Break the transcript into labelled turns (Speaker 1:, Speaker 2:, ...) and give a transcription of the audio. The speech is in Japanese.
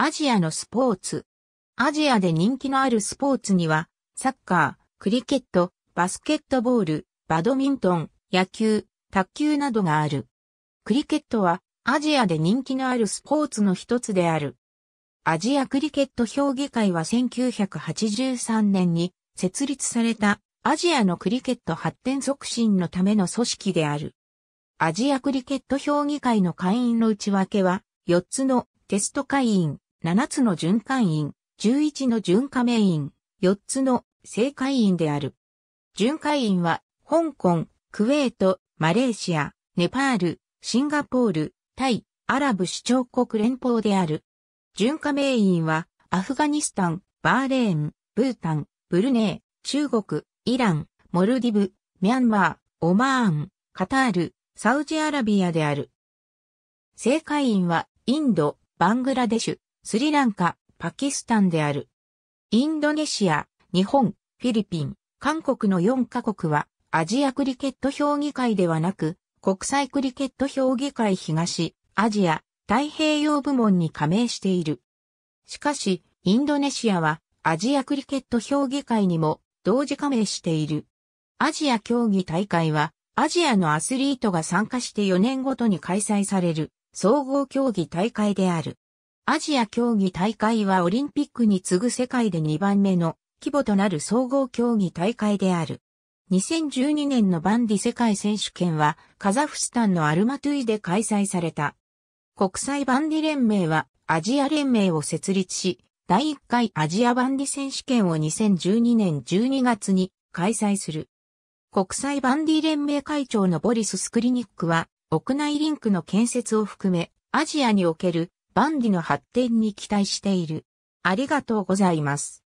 Speaker 1: アジアのスポーツ。
Speaker 2: アジアで人気のあるスポーツには、サッカー、クリケット、バスケットボール、バドミントン、野球、卓球などがある。クリケットはアジアで人気のあるスポーツの一つである。アジアクリケット評議会は1983年に設立されたアジアのクリケット発展促進のための組織である。アジアクリケット評議会の会員の内訳は4つのテスト会員、7つの巡回員、11の巡加名員、4つの正会員である。巡回員は、香港、クウェート、マレーシア、ネパール、シンガポール、タイ、アラブ首長国連邦である。巡回名員は、アフガニスタン、バーレーン、ブータン、ブルネー、中国、イラン、モルディブ、ミャンマー、オマーン、カタール、サウジアラビアである。正会員は、インド、バングラデシュ、スリランカ、パキスタンである。インドネシア、日本、フィリピン、韓国の4カ国は、アジアクリケット評議会ではなく、国際クリケット評議会東、アジア、太平洋部門に加盟している。しかし、インドネシアは、アジアクリケット評議会にも、同時加盟している。アジア競技大会は、アジアのアスリートが参加して4年ごとに開催される、総合競技大会である。アジア競技大会はオリンピックに次ぐ世界で2番目の規模となる総合競技大会である。2012年のバンディ世界選手権はカザフスタンのアルマトゥイで開催された。国際バンディ連盟はアジア連盟を設立し、第1回アジアバンディ選手権を2012年12月に開催する。国際バンディ連盟会長のボリス・スクリニックは、屋内リンクの建設を含め、アジアにおける万里の発展に期待している。ありが
Speaker 1: とうございます。